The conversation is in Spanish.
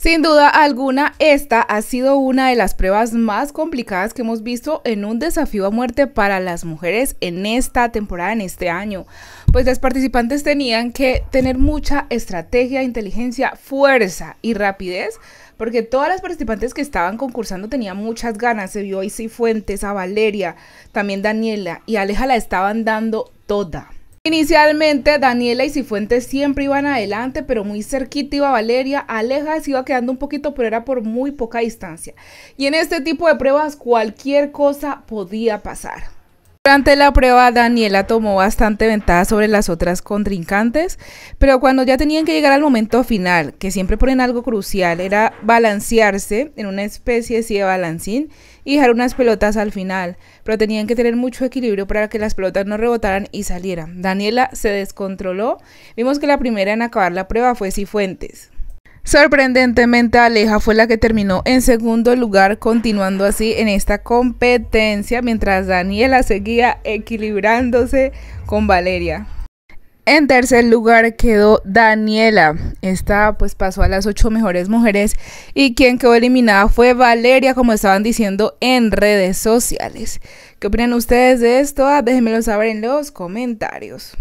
Sin duda alguna, esta ha sido una de las pruebas más complicadas que hemos visto en un desafío a muerte para las mujeres en esta temporada, en este año. Pues las participantes tenían que tener mucha estrategia, inteligencia, fuerza y rapidez, porque todas las participantes que estaban concursando tenían muchas ganas. Se vio a Fuentes, a Valeria, también Daniela y Aleja la estaban dando toda. Inicialmente Daniela y Cifuentes siempre iban adelante, pero muy cerquita iba Valeria, Aleja se iba quedando un poquito, pero era por muy poca distancia. Y en este tipo de pruebas cualquier cosa podía pasar. Durante la prueba, Daniela tomó bastante ventaja sobre las otras contrincantes, pero cuando ya tenían que llegar al momento final, que siempre ponen algo crucial, era balancearse en una especie de balancín y dejar unas pelotas al final, pero tenían que tener mucho equilibrio para que las pelotas no rebotaran y salieran. Daniela se descontroló. Vimos que la primera en acabar la prueba fue Cifuentes. Sorprendentemente, Aleja fue la que terminó en segundo lugar, continuando así en esta competencia, mientras Daniela seguía equilibrándose con Valeria. En tercer lugar quedó Daniela. Esta pues pasó a las ocho mejores mujeres y quien quedó eliminada fue Valeria, como estaban diciendo en redes sociales. ¿Qué opinan ustedes de esto? Ah, déjenmelo saber en los comentarios.